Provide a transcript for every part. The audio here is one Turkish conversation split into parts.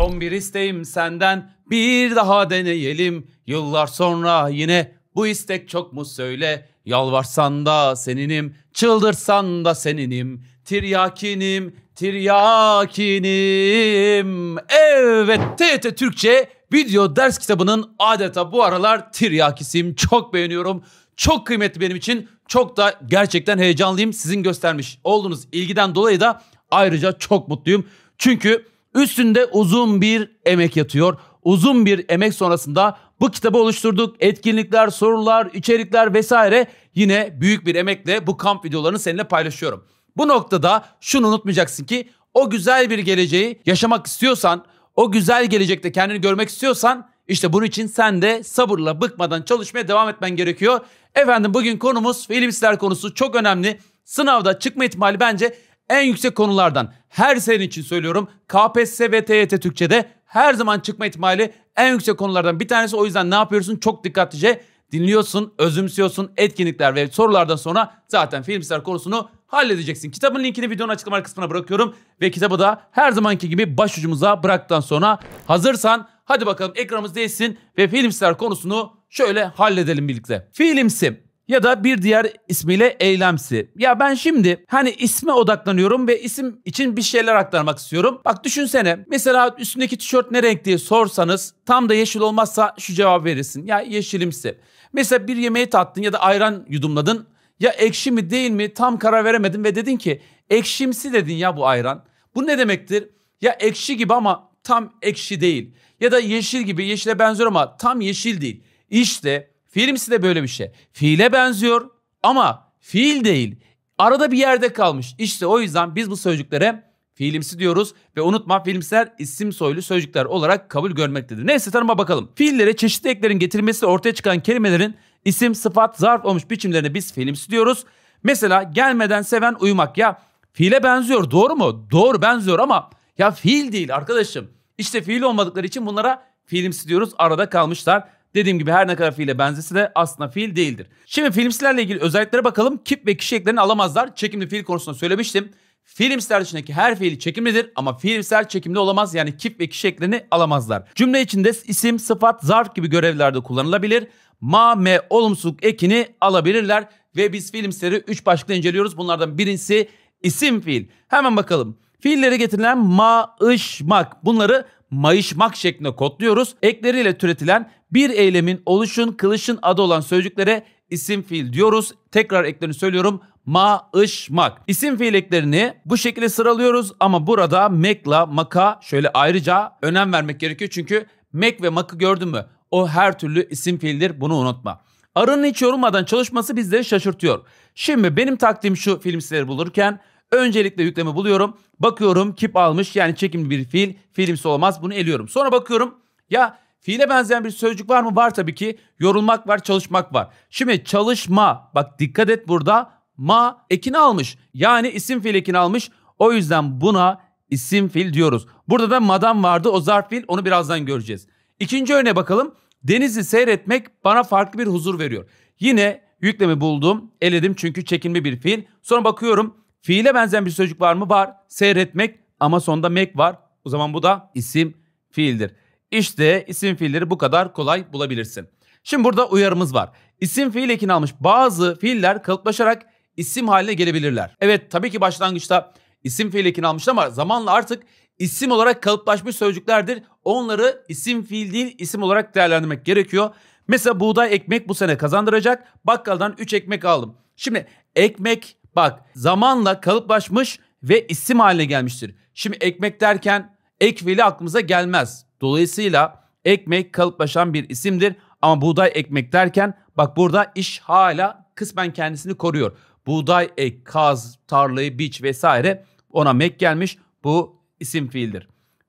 Son bir isteğim senden bir daha deneyelim. Yıllar sonra yine bu istek çok mu söyle. Yalvarsan da seninim, çıldırsan da seninim. Tiryakinim, tiryakinim. Evet TYT Türkçe video ders kitabının adeta bu aralar tiryakisim. Çok beğeniyorum. Çok kıymetli benim için. Çok da gerçekten heyecanlıyım. Sizin göstermiş olduğunuz ilgiden dolayı da ayrıca çok mutluyum. Çünkü Üstünde uzun bir emek yatıyor. Uzun bir emek sonrasında bu kitabı oluşturduk. Etkinlikler, sorular, içerikler vesaire yine büyük bir emekle bu kamp videolarını seninle paylaşıyorum. Bu noktada şunu unutmayacaksın ki o güzel bir geleceği yaşamak istiyorsan, o güzel gelecekte kendini görmek istiyorsan işte bunun için sen de sabırla bıkmadan çalışmaya devam etmen gerekiyor. Efendim bugün konumuz film ister konusu çok önemli. Sınavda çıkma ihtimali bence en yüksek konulardan her sene için söylüyorum KPSS ve TYT Türkçe'de her zaman çıkma ihtimali en yüksek konulardan bir tanesi. O yüzden ne yapıyorsun? Çok dikkatlice dinliyorsun, özümsüyorsun. Etkinlikler ve sorulardan sonra zaten film filmsel konusunu halledeceksin. Kitabın linkini videonun açıklama kısmına bırakıyorum. Ve kitabı da her zamanki gibi başucumuza bıraktıktan sonra hazırsan hadi bakalım ekranımız değilsin ve film filmsel konusunu şöyle halledelim birlikte. Film sim ya da bir diğer ismiyle eylemsi. Ya ben şimdi hani isme odaklanıyorum ve isim için bir şeyler aktarmak istiyorum. Bak düşünsene mesela üstündeki tişört ne renk diye sorsanız tam da yeşil olmazsa şu cevap verirsin. Ya yeşilimsi. Mesela bir yemeği tattın ya da ayran yudumladın. Ya ekşi mi değil mi tam karar veremedin ve dedin ki ekşimsi dedin ya bu ayran. Bu ne demektir? Ya ekşi gibi ama tam ekşi değil. Ya da yeşil gibi yeşile benziyor ama tam yeşil değil. İşte Fiilimsi de böyle bir şey. Fiile benziyor ama fiil değil. Arada bir yerde kalmış. İşte o yüzden biz bu sözcüklere fiilimsi diyoruz ve unutma fiilimsiler isim soylu sözcükler olarak kabul görmektedir. Neyse tanıma bakalım. Fiillere çeşitli eklerin getirilmesi ortaya çıkan kelimelerin isim, sıfat, zarf olmuş biçimlerine biz fiilimsi diyoruz. Mesela gelmeden seven uyumak ya fiile benziyor doğru mu? Doğru benziyor ama ya fiil değil arkadaşım. İşte fiil olmadıkları için bunlara fiilimsi diyoruz. Arada kalmışlar. Dediğim gibi her ne kadar fiile benzese de aslında fiil değildir. Şimdi filmsilerle ilgili özelliklere bakalım. Kip ve kişi eklerini alamazlar. Çekimli fiil konusunda söylemiştim. Filmsler dışındaki her fiili çekimlidir ama filmsler çekimli olamaz yani kip ve kişi eklerini alamazlar. Cümle içinde isim, sıfat, zarf gibi görevlerde kullanılabilir. Ma, me, olumsuzluk ekini alabilirler ve biz filmsleri 3 başlıkta inceliyoruz. Bunlardan birincisi isim fiil. Hemen bakalım. Fiillere getirilen ma, ış, mak bunları mayışmak şeklinde kodluyoruz. Ekleriyle türetilen bir eylemin, oluşun, kılışın adı olan sözcüklere isim fiil diyoruz. Tekrar eklerini söylüyorum. Maışmak. İsim fiil eklerini bu şekilde sıralıyoruz ama burada mekla, maka şöyle ayrıca önem vermek gerekiyor. Çünkü mek ve makı gördün mü? O her türlü isim fiildir bunu unutma. Arın hiç yorulmadan çalışması bizleri şaşırtıyor. Şimdi benim taktiğim şu film siteleri bulurken öncelikle yüklemi buluyorum. Bakıyorum kip almış yani çekimli bir fiil. Filmsi olmaz bunu eliyorum. Sonra bakıyorum ya Fiile benzeyen bir sözcük var mı? Var tabii ki. Yorulmak var, çalışmak var. Şimdi çalışma, bak dikkat et burada ma ekini almış. Yani isim fiil ekini almış. O yüzden buna isim fiil diyoruz. Burada da madam vardı o zarf fiil onu birazdan göreceğiz. İkinci örneğe bakalım. Denizi seyretmek bana farklı bir huzur veriyor. Yine yüklemi buldum, eledim çünkü çekinme bir fiil. Sonra bakıyorum fiile benzeyen bir sözcük var mı? Var. Seyretmek ama sonda mek var. O zaman bu da isim fiildir. İşte isim fiilleri bu kadar kolay bulabilirsin. Şimdi burada uyarımız var. İsim fiil ekini almış bazı fiiller kalıplaşarak isim haline gelebilirler. Evet tabii ki başlangıçta isim fiil ekini almış ama zamanla artık isim olarak kalıplaşmış sözcüklerdir. Onları isim fiil değil isim olarak değerlendirmek gerekiyor. Mesela buğday ekmek bu sene kazandıracak. Bakkaldan 3 ekmek aldım. Şimdi ekmek bak zamanla kalıplaşmış ve isim haline gelmiştir. Şimdi ekmek derken ek fiili aklımıza gelmez. Dolayısıyla ekmek kalıplaşan bir isimdir. Ama buğday ekmek derken bak burada iş hala kısmen kendisini koruyor. Buğday ek, kaz, tarlayı, biç vesaire ona mek gelmiş. Bu isim fiildir.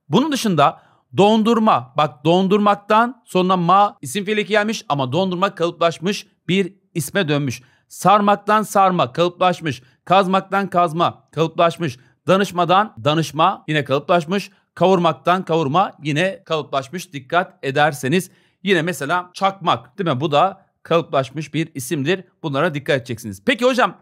Bunun dışında dondurma. Bak dondurmaktan sonra ma isim fiili gelmiş ama dondurma kalıplaşmış bir isme dönmüş. Sarmaktan sarma kalıplaşmış. Kazmaktan kazma kalıplaşmış. Danışmadan danışma yine kalıplaşmış kavurmaktan kavurma yine kalıplaşmış dikkat ederseniz. Yine mesela çakmak değil mi? Bu da kalıplaşmış bir isimdir. Bunlara dikkat edeceksiniz. Peki hocam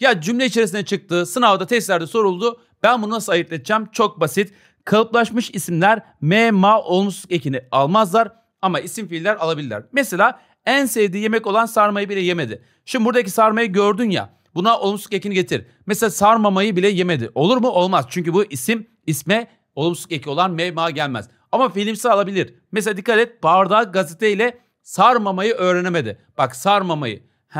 ya cümle içerisinde çıktı, sınavda, testlerde soruldu. Ben bunu nasıl ayırt edeceğim? Çok basit. Kalıplaşmış isimler m, ma olumsuz ekini almazlar ama isim fiiller alabilirler. Mesela en sevdiği yemek olan sarmayı bile yemedi. Şimdi buradaki sarmayı gördün ya. Buna olumsuz ekini getir. Mesela sarmamayı bile yemedi. Olur mu? Olmaz. Çünkü bu isim isme Olumsuz eki olan mema gelmez. Ama filmsi alabilir. Mesela dikkat et bardağı gazeteyle sarmamayı öğrenemedi. Bak sarmamayı. He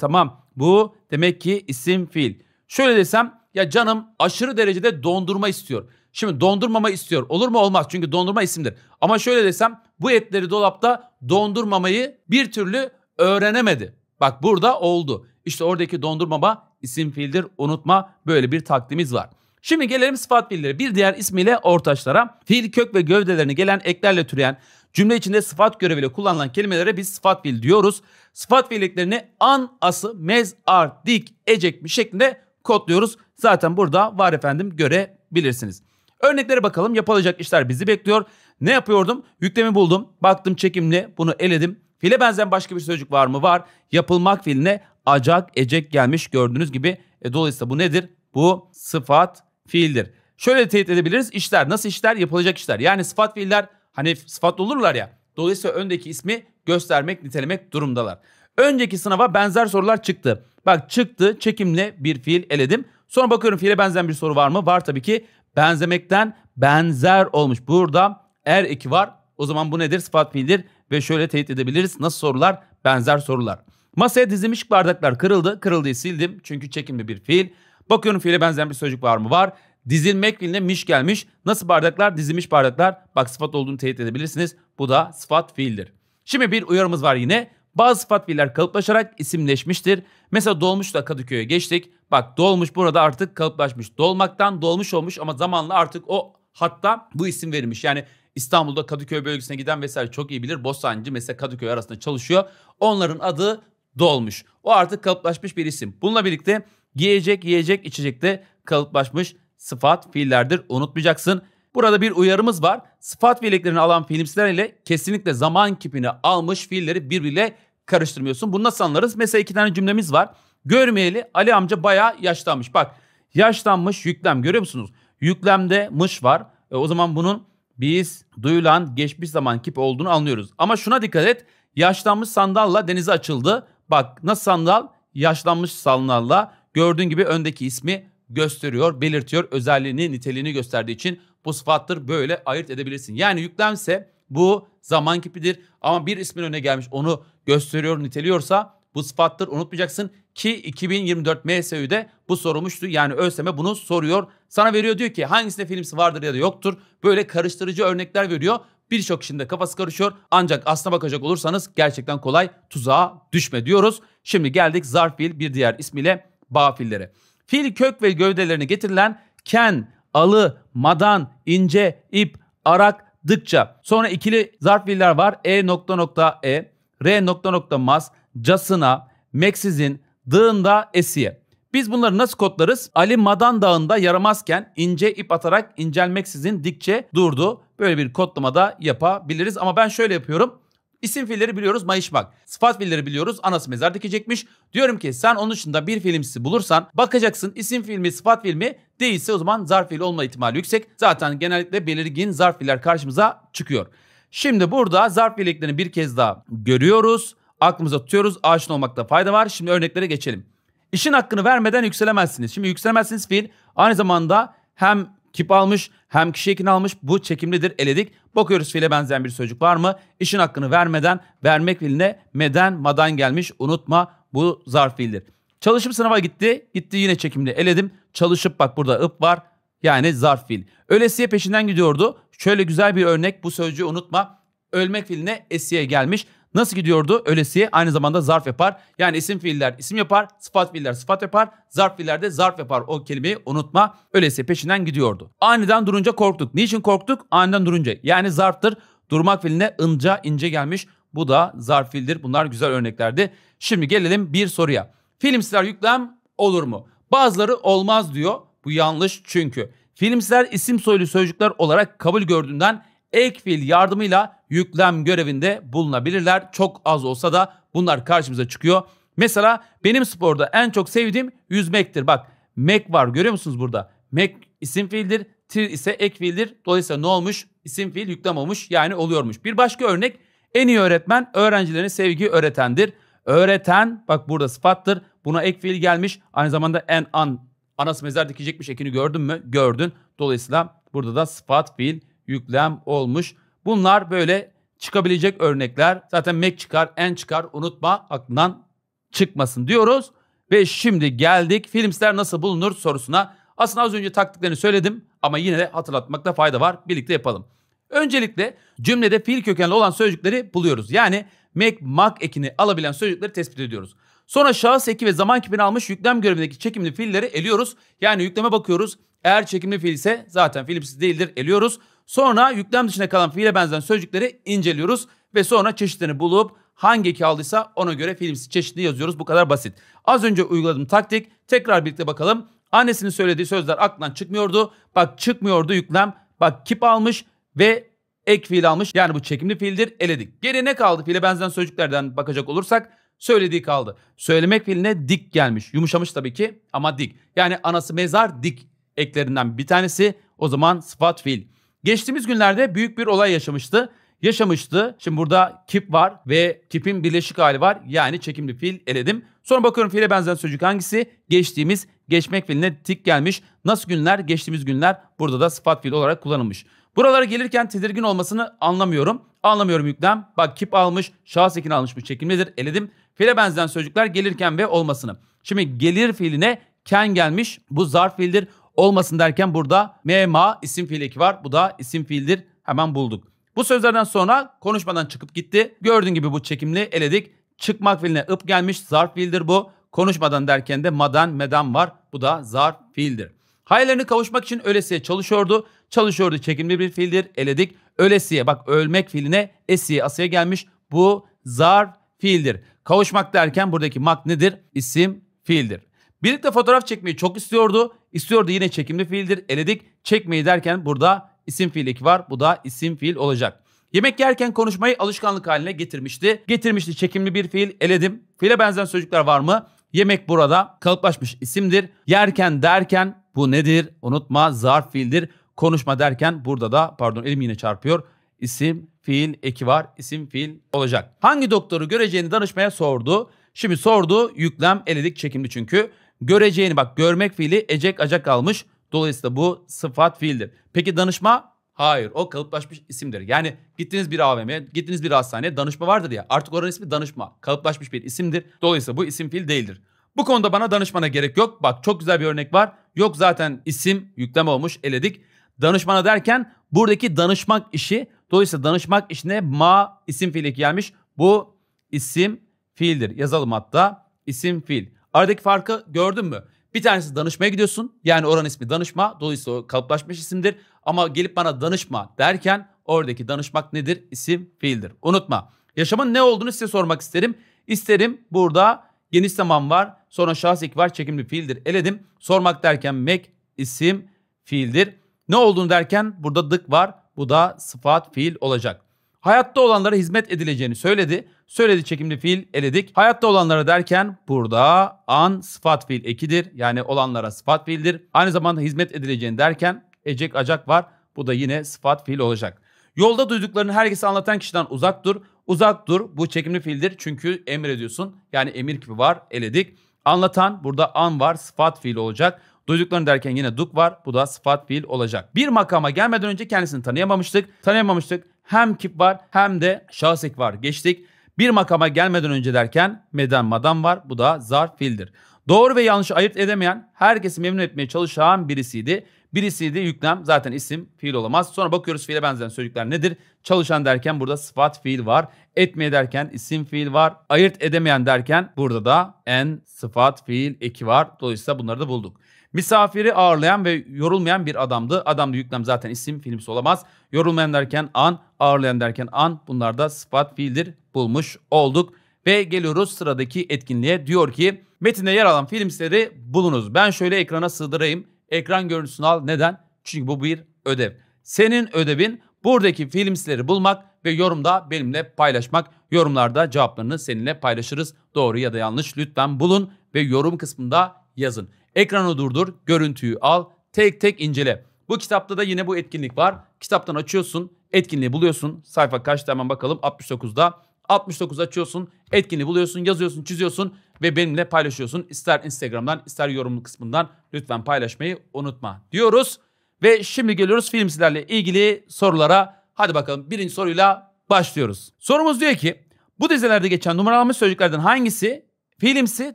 tamam bu demek ki isim fil. Şöyle desem ya canım aşırı derecede dondurma istiyor. Şimdi dondurmama istiyor. Olur mu? Olmaz. Çünkü dondurma isimdir. Ama şöyle desem bu etleri dolapta dondurmamayı bir türlü öğrenemedi. Bak burada oldu. İşte oradaki dondurmama isim fiildir. Unutma böyle bir takdimiz var. Şimdi gelelim sıfat fiilleri. Bir diğer ismiyle ortaçlara. Fiil kök ve gövdelerini gelen eklerle türeyen cümle içinde sıfat göreviyle kullanılan kelimelere biz sıfat fiil diyoruz. Sıfat fiilliklerini an, ası, mez, ar, dik, ecek mi şeklinde kodluyoruz. Zaten burada var efendim görebilirsiniz. Örneklere bakalım. Yapılacak işler bizi bekliyor. Ne yapıyordum? Yüklemi buldum. Baktım çekimli. Bunu eledim. File benzeyen başka bir sözcük var mı? Var. Yapılmak fiiline acak, ecek gelmiş gördüğünüz gibi. E, dolayısıyla bu nedir? Bu sıfat fiildir. Şöyle teyit edebiliriz. İşler nasıl işler? Yapılacak işler. Yani sıfat fiiller hani sıfat olurlar ya. Dolayısıyla öndeki ismi göstermek, nitelemek durumdalar. Önceki sınava benzer sorular çıktı. Bak çıktı çekimle bir fiil eledim. Sonra bakıyorum fiile benzeyen bir soru var mı? Var tabii ki. Benzemekten benzer olmuş. Burada er eki var. O zaman bu nedir? Sıfat fiildir. Ve şöyle teyit edebiliriz. Nasıl sorular? Benzer sorular. Masaya dizilmiş bardaklar kırıldı. Kırıldığı sildim. Çünkü çekimli bir fiil. Bakıyorum fiile benzeyen bir sözcük var mı? Var. Dizilmek fiiline miş gelmiş. Nasıl bardaklar? Dizilmiş bardaklar. Bak sıfat olduğunu teyit edebilirsiniz. Bu da sıfat fiildir. Şimdi bir uyarımız var yine. Bazı sıfat fiiller kalıplaşarak isimleşmiştir. Mesela Dolmuş da Kadıköy'e geçtik. Bak dolmuş burada artık kalıplaşmış. Dolmaktan dolmuş olmuş ama zamanla artık o hatta bu isim verilmiş. Yani İstanbul'da Kadıköy bölgesine giden vesaire çok iyi bilir. Bostancı mesela Kadıköy arasında çalışıyor. Onların adı dolmuş. O artık kalıplaşmış bir isim. Bununla birlikte Giyecek, yiyecek, içecek de kalıplaşmış sıfat fiillerdir. Unutmayacaksın. Burada bir uyarımız var. Sıfat fiilliklerini alan fiilimsiler ile kesinlikle zaman kipini almış fiilleri birbiriyle karıştırmıyorsun. Bunu nasıl anlarız? Mesela iki tane cümlemiz var. Görmeyeli Ali amca bayağı yaşlanmış. Bak yaşlanmış yüklem görüyor musunuz? Yüklemde mış var. E, o zaman bunun biz duyulan geçmiş zaman kip olduğunu anlıyoruz. Ama şuna dikkat et. Yaşlanmış sandalla denize açıldı. Bak nasıl sandal? Yaşlanmış sandalla Gördüğün gibi öndeki ismi gösteriyor, belirtiyor. Özelliğini, niteliğini gösterdiği için bu sıfattır böyle ayırt edebilirsin. Yani yüklemse bu zaman kipidir ama bir ismin öne gelmiş onu gösteriyor, niteliyorsa bu sıfattır unutmayacaksın ki 2024 MSÜ'de bu sorulmuştu. Yani ÖSYM bunu soruyor. Sana veriyor diyor ki hangisinde filmsi vardır ya da yoktur. Böyle karıştırıcı örnekler veriyor. Birçok kişinin de kafası karışıyor. Ancak aslına bakacak olursanız gerçekten kolay tuzağa düşme diyoruz. Şimdi geldik zarf fiil bir diğer ismiyle Bafillere. Fil kök ve gövdelerini getirilen ken, alı, madan, ince, ip, arak, dıkça. Sonra ikili zarf fiiller var. E nokta nokta e, R nokta nokta mas, casına, meksizin, dığında esiye. Biz bunları nasıl kodlarız? Ali Madan Dağı'nda yaramazken ince ip atarak incelmeksizin dikçe durdu. Böyle bir kodlama da yapabiliriz. Ama ben şöyle yapıyorum. İsim filleri biliyoruz mayışmak. Sıfat filleri biliyoruz anası mezar dikecekmiş. Diyorum ki sen onun dışında bir filmsi bulursan bakacaksın isim filmi sıfat filmi değilse o zaman zarf fiil olma ihtimali yüksek. Zaten genellikle belirgin zarf fiiller karşımıza çıkıyor. Şimdi burada zarf fiilliklerini bir kez daha görüyoruz. Aklımıza tutuyoruz. Aşina olmakta fayda var. Şimdi örneklere geçelim. İşin hakkını vermeden yükselemezsiniz. Şimdi yükselemezsiniz fiil aynı zamanda hem kip almış hem kişi ekin almış. Bu çekimlidir eledik. Bakıyoruz fiile benzeyen bir sözcük var mı? İşin hakkını vermeden, vermek filine meden, madan gelmiş. Unutma bu zarf fiildir. Çalışıp sınava gitti. Gitti yine çekimli eledim. Çalışıp bak burada ıp var. Yani zarf fiil. Ölesiye peşinden gidiyordu. Şöyle güzel bir örnek bu sözcüğü unutma. Ölmek filine esiye gelmiş. Nasıl gidiyordu? Ölesiye aynı zamanda zarf yapar. Yani isim fiiller isim yapar, sıfat fiiller sıfat yapar, zarf fiiller de zarf yapar. O kelimeyi unutma. Ölesiye peşinden gidiyordu. Aniden durunca korktuk. Niçin korktuk? Aniden durunca. Yani zarftır. Durmak fiiline ınca ince gelmiş. Bu da zarf fiildir. Bunlar güzel örneklerdi. Şimdi gelelim bir soruya. Filmsler yüklem olur mu? Bazıları olmaz diyor. Bu yanlış çünkü. Filmsler isim soylu sözcükler olarak kabul gördüğünden Ekfil yardımıyla yüklem görevinde bulunabilirler. Çok az olsa da bunlar karşımıza çıkıyor. Mesela benim sporda en çok sevdiğim yüzmektir. Bak mek var görüyor musunuz burada? Mek isim fiildir. Tir ise ek fiildir. Dolayısıyla ne olmuş? İsim fiil yüklem olmuş yani oluyormuş. Bir başka örnek en iyi öğretmen öğrencilerine sevgi öğretendir. Öğreten bak burada sıfattır. Buna ek fiil gelmiş. Aynı zamanda en an anası mezar dikecekmiş ekini gördün mü? Gördün. Dolayısıyla burada da sıfat fiil yüklem olmuş. Bunlar böyle çıkabilecek örnekler. Zaten mek çıkar, en çıkar. Unutma aklından çıkmasın diyoruz. Ve şimdi geldik filmler nasıl bulunur sorusuna. Aslında az önce taktiklerini söyledim ama yine de hatırlatmakta fayda var. Birlikte yapalım. Öncelikle cümlede fiil kökenli olan sözcükleri buluyoruz. Yani mek, mak ekini alabilen sözcükleri tespit ediyoruz. Sonra şahıs eki ve zaman kipini almış yüklem görevindeki çekimli fiilleri eliyoruz. Yani yükleme bakıyoruz. Eğer çekimli fiil ise zaten fiilimsiz değildir eliyoruz. Sonra yüklem dışına kalan fiile benzeyen sözcükleri inceliyoruz ve sonra çeşitlerini bulup hangi kaldıysa ona göre film çeşitli yazıyoruz. Bu kadar basit. Az önce uyguladığım taktik tekrar birlikte bakalım. Annesinin söylediği sözler aklından çıkmıyordu. Bak çıkmıyordu yüklem. Bak kip almış ve ek fiil almış. Yani bu çekimli fiildir eledik. Geri ne kaldı fiile benzeyen sözcüklerden bakacak olursak söylediği kaldı. Söylemek fiiline dik gelmiş. Yumuşamış tabii ki ama dik. Yani anası mezar dik eklerinden bir tanesi o zaman sıfat fiil. Geçtiğimiz günlerde büyük bir olay yaşamıştı. Yaşamıştı. Şimdi burada kip var ve kipin birleşik hali var. Yani çekimli fil eledim. Sonra bakıyorum fiile benzer sözcük hangisi? Geçtiğimiz geçmek filine tik gelmiş. Nasıl günler? Geçtiğimiz günler burada da sıfat fiil olarak kullanılmış. Buralara gelirken tedirgin olmasını anlamıyorum. Anlamıyorum yüklem. Bak kip almış, şahıs ekin almış bir çekimlidir. Eledim. Fiile benzeyen sözcükler gelirken ve olmasını. Şimdi gelir fiiline ken gelmiş. Bu zarf fiildir olmasın derken burada mema isim fiil eki var. Bu da isim fiildir. Hemen bulduk. Bu sözlerden sonra konuşmadan çıkıp gitti. Gördüğün gibi bu çekimli eledik. Çıkmak fiiline ıp gelmiş zarf fiildir bu. Konuşmadan derken de madan medan var. Bu da zarf fiildir. Hayallerine kavuşmak için ölesiye çalışıyordu. Çalışıyordu çekimli bir fiildir. Eledik. Ölesiye bak ölmek fiiline esiye asıya gelmiş. Bu zarf fiildir. Kavuşmak derken buradaki mak nedir? İsim fiildir. Birlikte fotoğraf çekmeyi çok istiyordu. İstiyordu yine çekimli fiildir. Eledik. Çekmeyi derken burada isim fiil eki var. Bu da isim fiil olacak. Yemek yerken konuşmayı alışkanlık haline getirmişti. Getirmişti çekimli bir fiil eledim. Fiile benzeyen sözcükler var mı? Yemek burada kalıplaşmış isimdir. Yerken derken bu nedir? Unutma zarf fiildir. Konuşma derken burada da pardon elim yine çarpıyor. İsim fiil eki var. İsim fiil olacak. Hangi doktoru göreceğini danışmaya sordu. Şimdi sordu yüklem eledik çekimli çünkü. Göreceğini bak görmek fiili ecek acak almış. Dolayısıyla bu sıfat fiildir. Peki danışma? Hayır o kalıplaşmış isimdir. Yani gittiniz bir AVM'ye, gittiniz bir hastaneye danışma vardır ya. Artık oranın ismi danışma. Kalıplaşmış bir isimdir. Dolayısıyla bu isim fiil değildir. Bu konuda bana danışmana gerek yok. Bak çok güzel bir örnek var. Yok zaten isim yüklem olmuş eledik. Danışmana derken buradaki danışmak işi dolayısıyla danışmak işine ma isim fiili gelmiş. Bu isim fiildir. Yazalım hatta isim fiil. Aradaki farkı gördün mü? Bir tanesi danışmaya gidiyorsun. Yani oranın ismi danışma. Dolayısıyla o kalıplaşmış isimdir. Ama gelip bana danışma derken oradaki danışmak nedir? İsim fiildir. Unutma. Yaşamın ne olduğunu size sormak isterim. İsterim burada geniş zaman var. Sonra şahıs var, çekimli fiildir. Eledim. Sormak derken mek isim fiildir. Ne olduğunu derken burada dık var. Bu da sıfat fiil olacak. Hayatta olanlara hizmet edileceğini söyledi. Söyledi çekimli fiil eledik. Hayatta olanlara derken burada an sıfat fiil ekidir. Yani olanlara sıfat fiildir. Aynı zamanda hizmet edileceğini derken ecek acak var. Bu da yine sıfat fiil olacak. Yolda duyduklarını herkese anlatan kişiden uzak dur. Uzak dur bu çekimli fiildir çünkü emrediyorsun. Yani emir gibi var eledik. Anlatan burada an var sıfat fiil olacak. Duyduklarını derken yine duk var. Bu da sıfat fiil olacak. Bir makama gelmeden önce kendisini tanıyamamıştık. Tanıyamamıştık. Hem kip var hem de şahsik var. Geçtik. Bir makama gelmeden önce derken meden madam var. Bu da zar fildir. Doğru ve yanlış ayırt edemeyen, herkesi memnun etmeye çalışan birisiydi. Birisiydi yüklem zaten isim fiil olamaz. Sonra bakıyoruz fiile benzeyen sözcükler nedir? Çalışan derken burada sıfat fiil var. Etmeye derken isim fiil var. Ayırt edemeyen derken burada da en sıfat fiil eki var. Dolayısıyla bunları da bulduk. Misafiri ağırlayan ve yorulmayan bir adamdı. Adamdı yüklem zaten isim filmsi olamaz. Yorulmayan derken an, ağırlayan derken an bunlar da sıfat fiildir bulmuş olduk. Ve geliyoruz sıradaki etkinliğe. Diyor ki metinde yer alan filmleri bulunuz. Ben şöyle ekrana sığdırayım. Ekran görüntüsünü al. Neden? Çünkü bu bir ödev. Senin ödevin buradaki filmleri bulmak ve yorumda benimle paylaşmak. Yorumlarda cevaplarını seninle paylaşırız. Doğru ya da yanlış lütfen bulun ve yorum kısmında yazın. Ekranı durdur, görüntüyü al, tek tek incele. Bu kitapta da yine bu etkinlik var. Kitaptan açıyorsun, etkinliği buluyorsun. Sayfa kaçta hemen bakalım 69'da 69 açıyorsun, etkinliği buluyorsun, yazıyorsun, çiziyorsun ve benimle paylaşıyorsun. İster Instagram'dan, ister yorumlu kısmından lütfen paylaşmayı unutma diyoruz. Ve şimdi geliyoruz film sizlerle ilgili sorulara. Hadi bakalım birinci soruyla başlıyoruz. Sorumuz diyor ki bu dizelerde geçen numaralanmış sözcüklerden hangisi filmsi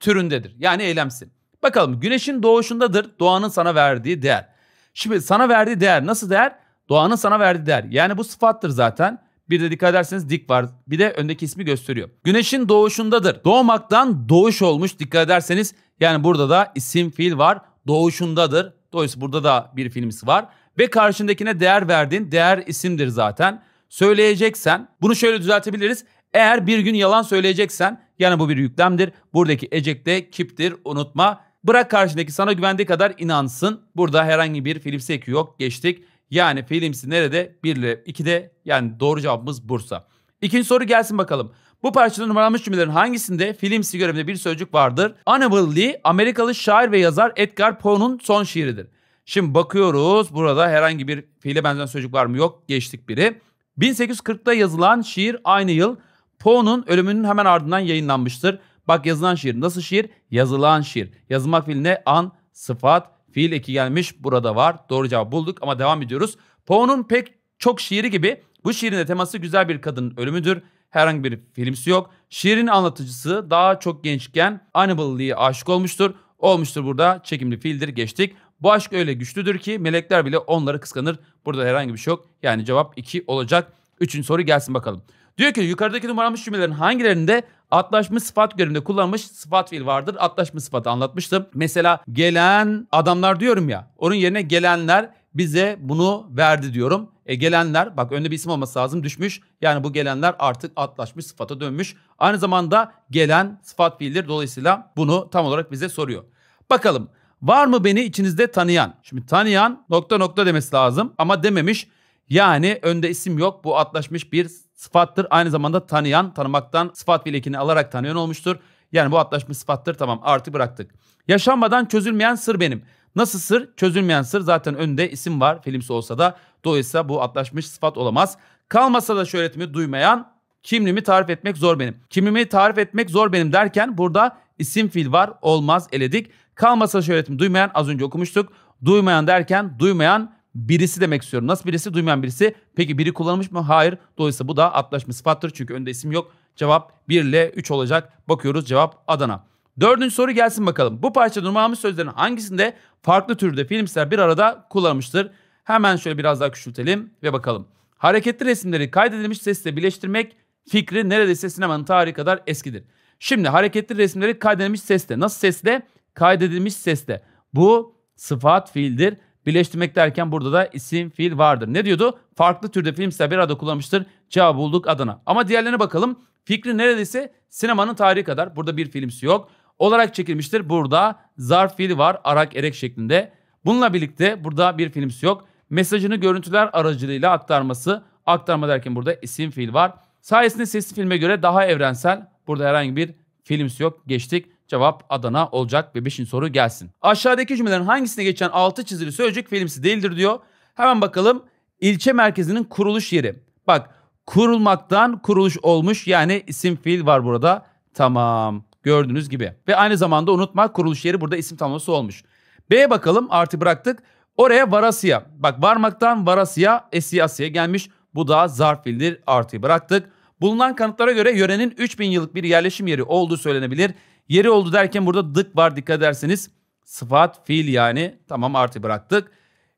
türündedir? Yani eylemsi. Bakalım güneşin doğuşundadır doğanın sana verdiği değer. Şimdi sana verdiği değer nasıl değer? Doğanın sana verdiği değer. Yani bu sıfattır zaten. Bir de dikkat ederseniz dik var. Bir de öndeki ismi gösteriyor. Güneşin doğuşundadır. Doğmaktan doğuş olmuş dikkat ederseniz. Yani burada da isim fiil var. Doğuşundadır. Dolayısıyla burada da bir filmisi var. Ve karşındakine değer verdiğin değer isimdir zaten. Söyleyeceksen bunu şöyle düzeltebiliriz. Eğer bir gün yalan söyleyeceksen yani bu bir yüklemdir. Buradaki ecekte kiptir unutma. Bırak karşındaki sana güvendiği kadar inansın. Burada herhangi bir filipsi yok geçtik. Yani Filimsi nerede? 1 ile 2'de yani doğru cevabımız Bursa. İkinci soru gelsin bakalım. Bu parçada numaralanmış cümlelerin hangisinde Filimsi görevinde bir sözcük vardır? Annabel Lee, Amerikalı şair ve yazar Edgar Poe'nun son şiiridir. Şimdi bakıyoruz burada herhangi bir fiile benzeyen sözcük var mı? Yok geçtik biri. 1840'da yazılan şiir aynı yıl Poe'nun ölümünün hemen ardından yayınlanmıştır. Bak yazılan şiir nasıl şiir? Yazılan şiir. Yazılmak fiiline an, sıfat, Fiil eki gelmiş burada var. Doğru cevap bulduk ama devam ediyoruz. Poe'nun pek çok şiiri gibi bu şiirin de teması güzel bir kadının ölümüdür. Herhangi bir filmsi yok. Şiirin anlatıcısı daha çok gençken Annabelle Lee'ye aşık olmuştur. Olmuştur burada çekimli fiildir geçtik. Bu aşk öyle güçlüdür ki melekler bile onları kıskanır. Burada herhangi bir şey yok. Yani cevap 2 olacak. Üçüncü soru gelsin bakalım. Diyor ki yukarıdaki numaralanmış cümlelerin hangilerinde Atlaşmış sıfat görevinde kullanmış sıfat fiil vardır. Atlaşmış sıfatı anlatmıştım. Mesela gelen adamlar diyorum ya. Onun yerine gelenler bize bunu verdi diyorum. E gelenler bak önde bir isim olması lazım düşmüş. Yani bu gelenler artık atlaşmış sıfata dönmüş. Aynı zamanda gelen sıfat fiildir. Dolayısıyla bunu tam olarak bize soruyor. Bakalım var mı beni içinizde tanıyan? Şimdi tanıyan nokta nokta demesi lazım ama dememiş. Yani önde isim yok. Bu atlaşmış bir sıfattır. Aynı zamanda tanıyan, tanımaktan sıfat bilekini alarak tanıyan olmuştur. Yani bu atlaşmış sıfattır tamam artı bıraktık. Yaşanmadan çözülmeyen sır benim. Nasıl sır? Çözülmeyen sır zaten önde isim var filmsi olsa da. Dolayısıyla bu atlaşmış sıfat olamaz. Kalmasa da şöhretimi duymayan kimliğimi tarif etmek zor benim. Kimliğimi tarif etmek zor benim derken burada isim fil var olmaz eledik. Kalmasa şöhretimi duymayan az önce okumuştuk. Duymayan derken duymayan birisi demek istiyorum. Nasıl birisi? Duymayan birisi. Peki biri kullanmış mı? Hayır. Dolayısıyla bu da atlaşma sıfattır. Çünkü önde isim yok. Cevap 1 ile 3 olacak. Bakıyoruz cevap Adana. Dördüncü soru gelsin bakalım. Bu parça numaralanmış sözlerin hangisinde farklı türde filmler bir arada kullanmıştır? Hemen şöyle biraz daha küçültelim ve bakalım. Hareketli resimleri kaydedilmiş sesle birleştirmek fikri neredeyse sinemanın tarihi kadar eskidir. Şimdi hareketli resimleri kaydedilmiş sesle. Nasıl sesle? Kaydedilmiş sesle. Bu sıfat fiildir. Birleştirmek derken burada da isim fiil vardır. Ne diyordu? Farklı türde filmse bir arada kullanmıştır. Cevabı bulduk Adana. Ama diğerlerine bakalım. Fikri neredeyse sinemanın tarihi kadar. Burada bir filmsi yok. Olarak çekilmiştir. Burada zarf fiili var. Arak erek şeklinde. Bununla birlikte burada bir filmsi yok. Mesajını görüntüler aracılığıyla aktarması. Aktarma derken burada isim fiil var. Sayesinde sesli filme göre daha evrensel. Burada herhangi bir filmsi yok. Geçtik. Cevap Adana olacak ve 5. soru gelsin. Aşağıdaki cümlelerin hangisine geçen altı çizili sözcük filmsi değildir diyor. Hemen bakalım İlçe merkezinin kuruluş yeri. Bak kurulmaktan kuruluş olmuş yani isim fiil var burada. Tamam gördüğünüz gibi. Ve aynı zamanda unutma kuruluş yeri burada isim tamlaması olmuş. B'ye bakalım artı bıraktık. Oraya varasıya. Bak varmaktan varasıya esiyasıya gelmiş. Bu da zarf fiildir artıyı bıraktık. Bulunan kanıtlara göre yörenin 3000 yıllık bir yerleşim yeri olduğu söylenebilir. Yeri oldu derken burada dık var dikkat ederseniz. Sıfat fiil yani tamam artı bıraktık.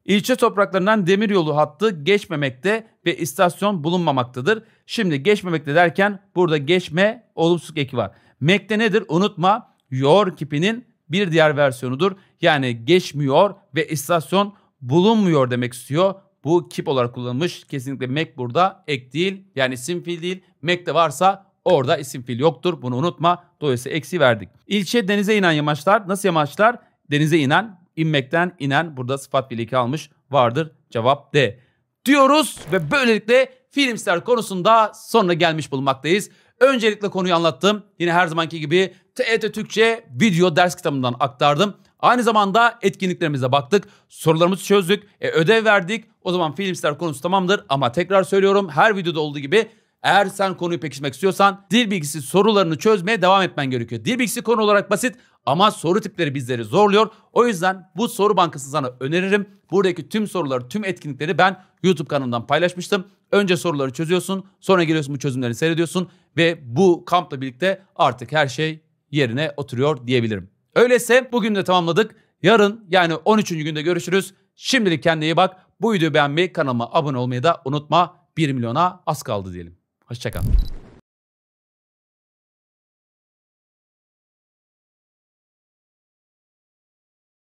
İlçe topraklarından demiryolu hattı geçmemekte ve istasyon bulunmamaktadır. Şimdi geçmemekte derken burada geçme olumsuz eki var. Mekte nedir? Unutma yor kipinin bir diğer versiyonudur. Yani geçmiyor ve istasyon bulunmuyor demek istiyor. Bu kip olarak kullanılmış. Kesinlikle mek burada ek değil. Yani isim fiil değil. Mek de varsa Orada isim fiil yoktur. Bunu unutma. Dolayısıyla eksi verdik. İlçe denize inen yamaçlar. Nasıl yamaçlar? Denize inen, inmekten inen. Burada sıfat birliği almış vardır. Cevap D. Diyoruz ve böylelikle filmler konusunda sonra gelmiş bulunmaktayız. Öncelikle konuyu anlattım. Yine her zamanki gibi TET e Türkçe video ders kitabından aktardım. Aynı zamanda etkinliklerimize baktık, sorularımızı çözdük, e, ödev verdik. O zaman filmler konusu tamamdır ama tekrar söylüyorum her videoda olduğu gibi eğer sen konuyu pekişmek istiyorsan dil bilgisi sorularını çözmeye devam etmen gerekiyor. Dil bilgisi konu olarak basit ama soru tipleri bizleri zorluyor. O yüzden bu soru bankasını sana öneririm. Buradaki tüm soruları, tüm etkinlikleri ben YouTube kanalımdan paylaşmıştım. Önce soruları çözüyorsun, sonra geliyorsun bu çözümleri seyrediyorsun ve bu kampla birlikte artık her şey yerine oturuyor diyebilirim. Öyleyse bugün de tamamladık. Yarın yani 13. günde görüşürüz. Şimdilik kendine iyi bak. Bu videoyu beğenmeyi, kanalıma abone olmayı da unutma. 1 milyona az kaldı diyelim. Hoşçakal.